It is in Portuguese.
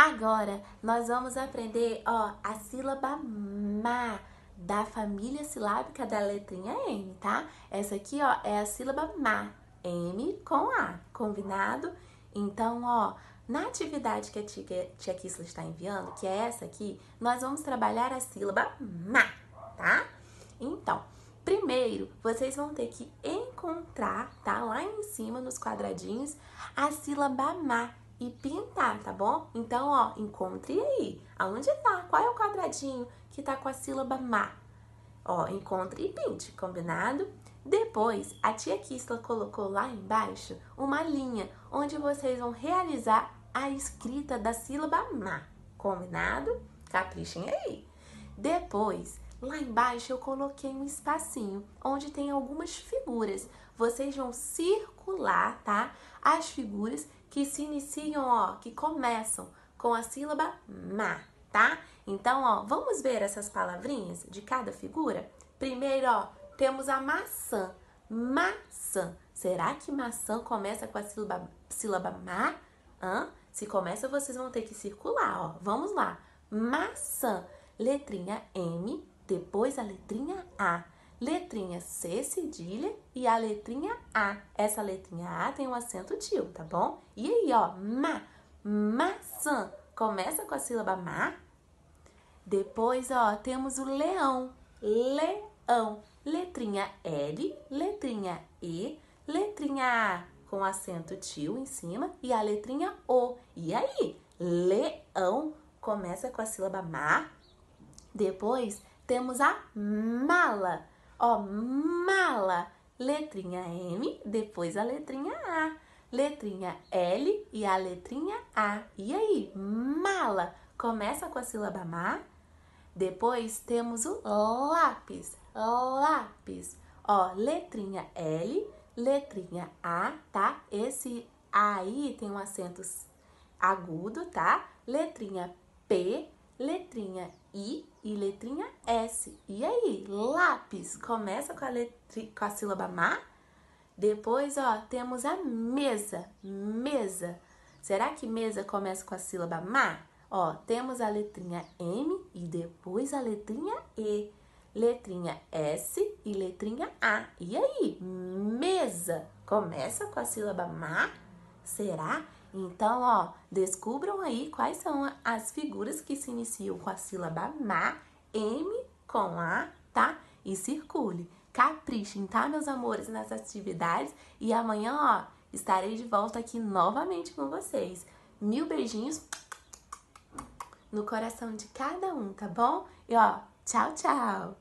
Agora nós vamos aprender, ó, a sílaba ma da família silábica da letrinha M, tá? Essa aqui, ó, é a sílaba ma, M com A, combinado? Então, ó, na atividade que a tia, tia Kisla está enviando, que é essa aqui, nós vamos trabalhar a sílaba ma, tá? Então, primeiro, vocês vão ter que encontrar, tá? Lá em cima, nos quadradinhos, a sílaba ma e pintar, tá bom? Então, ó, encontre aí. Aonde tá? Qual é o quadradinho que tá com a sílaba má? Ó, encontre e pinte, combinado? Depois, a tia Kisla colocou lá embaixo uma linha onde vocês vão realizar a escrita da sílaba má, combinado? Caprichem aí. Depois, lá embaixo eu coloquei um espacinho onde tem algumas figuras. Vocês vão circular, tá? As figuras que se iniciam, ó, que começam com a sílaba ma, tá? Então, ó, vamos ver essas palavrinhas de cada figura? Primeiro, ó, temos a maçã. Maçã. Será que maçã começa com a sílaba, sílaba ma? Hã? Se começa, vocês vão ter que circular, ó. Vamos lá. Maçã. Letrinha M, depois a letrinha A letrinha C cedilha e a letrinha A. Essa letrinha A tem um acento tio tá bom? E aí, ó, ma, maçã. Começa com a sílaba ma. Depois, ó, temos o leão, leão. Letrinha L, letrinha E, letrinha A com acento tio em cima e a letrinha O. E aí, leão começa com a sílaba ma. Depois, temos a mala. Ó, mala, letrinha M, depois a letrinha A, letrinha L e a letrinha A. E aí, mala começa com a sílaba má, depois temos o lápis, lápis. Ó, letrinha L, letrinha A, tá? Esse aí tem um acento agudo, tá? Letrinha P, letrinha I e letrinha S. E aí? Lápis começa com a, letri... com a sílaba má. Depois, ó, temos a mesa. Mesa. Será que mesa começa com a sílaba má? Ó, temos a letrinha M e depois a letrinha E. Letrinha S e letrinha A. E aí? Mesa começa com a sílaba má? Será? Então, ó, descubram aí quais são as figuras que se iniciam com a sílaba ma, m com a, tá? E circule. Caprichem, tá, meus amores, nas atividades. E amanhã, ó, estarei de volta aqui novamente com vocês. Mil beijinhos no coração de cada um, tá bom? E ó, tchau, tchau!